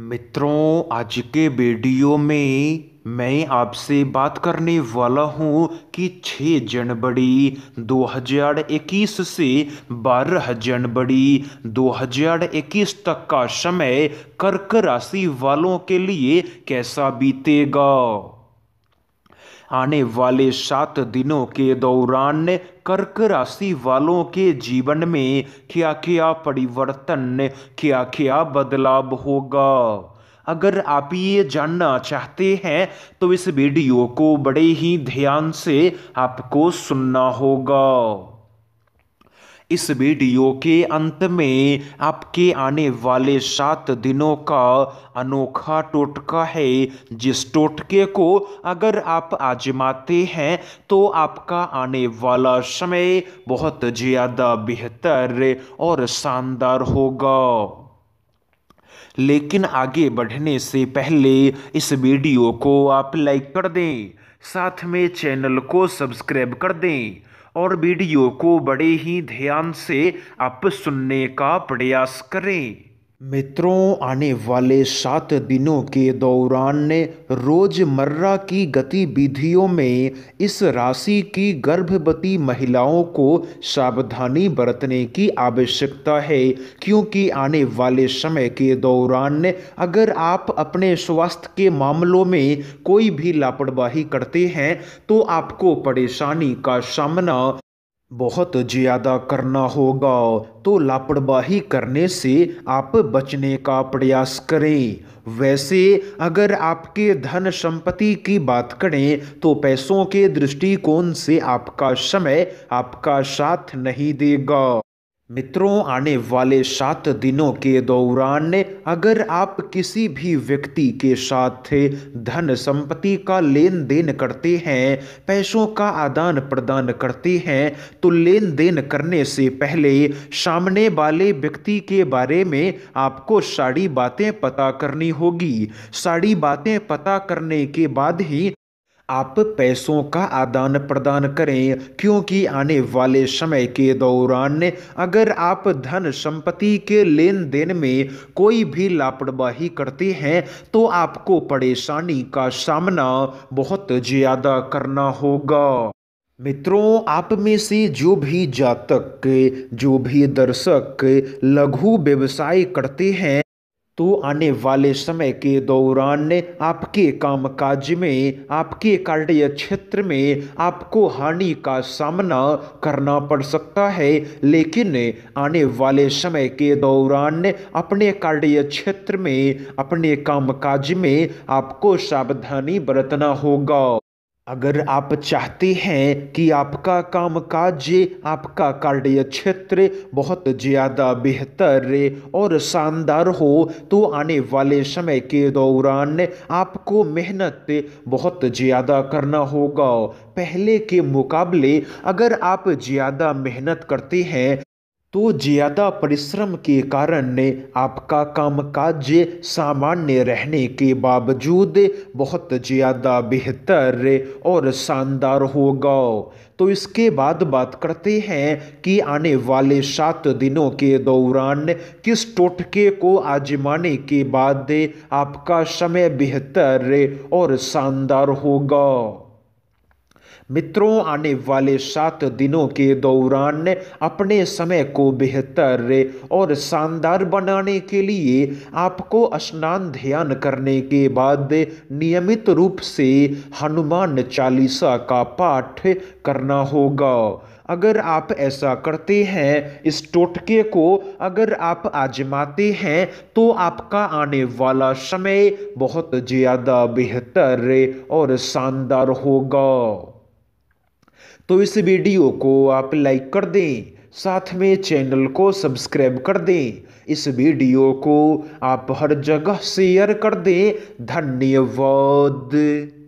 मित्रों आज के वीडियो में मैं आपसे बात करने वाला हूं कि 6 जनवरी 2021 से 12 जनवरी 2021 तक का समय कर्क राशि वालों के लिए कैसा बीतेगा आने वाले सात दिनों के दौरान कर्क राशि वालों के जीवन में क्या क्या परिवर्तन क्या क्या बदलाव होगा अगर आप ये जानना चाहते हैं तो इस वीडियो को बड़े ही ध्यान से आपको सुनना होगा इस वीडियो के अंत में आपके आने वाले सात दिनों का अनोखा टोटका है जिस टोटके को अगर आप आजमाते हैं तो आपका आने वाला समय बहुत ज़्यादा बेहतर और शानदार होगा लेकिन आगे बढ़ने से पहले इस वीडियो को आप लाइक कर दें साथ में चैनल को सब्सक्राइब कर दें और वीडियो को बड़े ही ध्यान से आप सुनने का प्रयास करें मित्रों आने वाले सात दिनों के दौरान रोजमर्रा की गतिविधियों में इस राशि की गर्भवती महिलाओं को सावधानी बरतने की आवश्यकता है क्योंकि आने वाले समय के दौरान अगर आप अपने स्वास्थ्य के मामलों में कोई भी लापरवाही करते हैं तो आपको परेशानी का सामना बहुत ज़्यादा करना होगा तो लापरवाही करने से आप बचने का प्रयास करें वैसे अगर आपके धन संपत्ति की बात करें तो पैसों के दृष्टिकोण से आपका समय आपका साथ नहीं देगा मित्रों आने वाले सात दिनों के दौरान अगर आप किसी भी व्यक्ति के साथ धन संपत्ति का लेन देन करते हैं पैसों का आदान प्रदान करते हैं तो लेन देन करने से पहले सामने वाले व्यक्ति के बारे में आपको सारी बातें पता करनी होगी सारी बातें पता करने के बाद ही आप पैसों का आदान प्रदान करें क्योंकि आने वाले समय के दौरान अगर आप धन संपत्ति के लेन देन में कोई भी लापरवाही करते हैं तो आपको परेशानी का सामना बहुत ज़्यादा करना होगा मित्रों आप में से जो भी जातक जो भी दर्शक लघु व्यवसाय करते हैं तो आने वाले समय के दौरान आपके कामकाज में आपके कार्य क्षेत्र में आपको हानि का सामना करना पड़ सकता है लेकिन आने वाले समय के दौरान अपने कार्य क्षेत्र में अपने कामकाज में आपको सावधानी बरतना होगा अगर आप चाहते हैं कि आपका कामकाज आपका कार्य क्षेत्र बहुत ज़्यादा बेहतर और शानदार हो तो आने वाले समय के दौरान आपको मेहनत बहुत ज़्यादा करना होगा पहले के मुकाबले अगर आप ज़्यादा मेहनत करते हैं तो ज़्यादा परिश्रम के कारण आपका कामकाज सामान्य रहने के बावजूद बहुत ज़्यादा बेहतर और शानदार होगा तो इसके बाद बात करते हैं कि आने वाले सात दिनों के दौरान किस टोटके को आजमाने के बाद आपका समय बेहतर और शानदार होगा मित्रों आने वाले सात दिनों के दौरान अपने समय को बेहतर और शानदार बनाने के लिए आपको स्नान ध्यान करने के बाद नियमित रूप से हनुमान चालीसा का पाठ करना होगा अगर आप ऐसा करते हैं इस टोटके को अगर आप आजमाते हैं तो आपका आने वाला समय बहुत ज़्यादा बेहतर और शानदार होगा तो इस वीडियो को आप लाइक कर दें साथ में चैनल को सब्सक्राइब कर दें इस वीडियो को आप हर जगह शेयर कर दें धन्यवाद